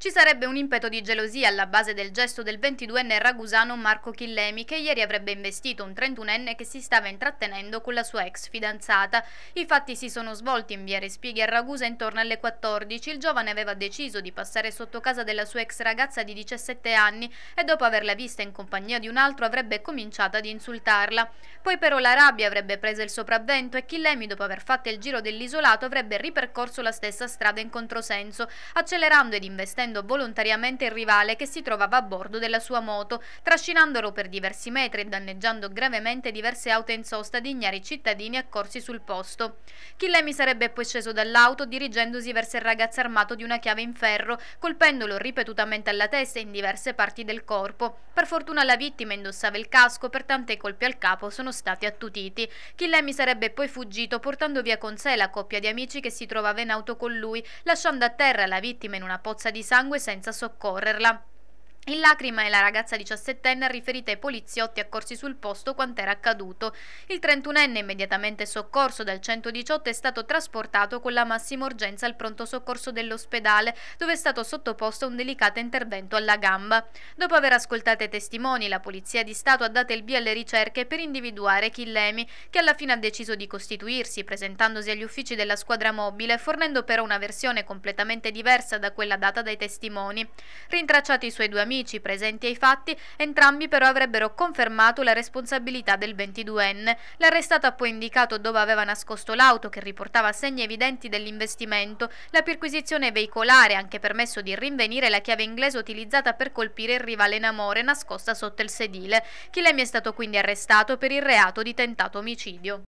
Ci sarebbe un impeto di gelosia alla base del gesto del 22enne ragusano Marco Chillemi che ieri avrebbe investito un 31enne che si stava intrattenendo con la sua ex fidanzata. I fatti si sono svolti in via Respighi a Ragusa intorno alle 14. Il giovane aveva deciso di passare sotto casa della sua ex ragazza di 17 anni e dopo averla vista in compagnia di un altro avrebbe cominciato ad insultarla. Poi però la rabbia avrebbe preso il sopravvento e Chillemi dopo aver fatto il giro dell'isolato avrebbe ripercorso la stessa strada in controsenso, accelerando ed investendo colpendo volontariamente il rivale che si trovava a bordo della sua moto, trascinandolo per diversi metri e danneggiando gravemente diverse auto in sosta di ignari cittadini accorsi sul posto. Chillemi sarebbe poi sceso dall'auto dirigendosi verso il ragazzo armato di una chiave in ferro, colpendolo ripetutamente alla testa e in diverse parti del corpo. Per fortuna la vittima indossava il casco, pertanto i colpi al capo sono stati attutiti. Chillemi sarebbe poi fuggito portando via con sé la coppia di amici che si trovava in auto con lui, lasciando a terra la vittima in una pozza di sangue sangue senza soccorrerla. In lacrima lacrime la ragazza 17enne ha riferito ai poliziotti accorsi sul posto quanto era accaduto. Il 31enne, immediatamente soccorso dal 118, è stato trasportato con la massima urgenza al pronto soccorso dell'ospedale, dove è stato sottoposto a un delicato intervento alla gamba. Dopo aver ascoltato i testimoni, la Polizia di Stato ha dato il via alle ricerche per individuare Chillemi, che alla fine ha deciso di costituirsi, presentandosi agli uffici della squadra mobile, fornendo però una versione completamente diversa da quella data dai testimoni. Rintracciati i suoi due amici, uffici presenti ai fatti, entrambi però avrebbero confermato la responsabilità del 22enne. L'arrestato ha poi indicato dove aveva nascosto l'auto che riportava segni evidenti dell'investimento, la perquisizione veicolare ha anche permesso di rinvenire la chiave inglese utilizzata per colpire il rivale in amore nascosta sotto il sedile. Chilemi è stato quindi arrestato per il reato di tentato omicidio.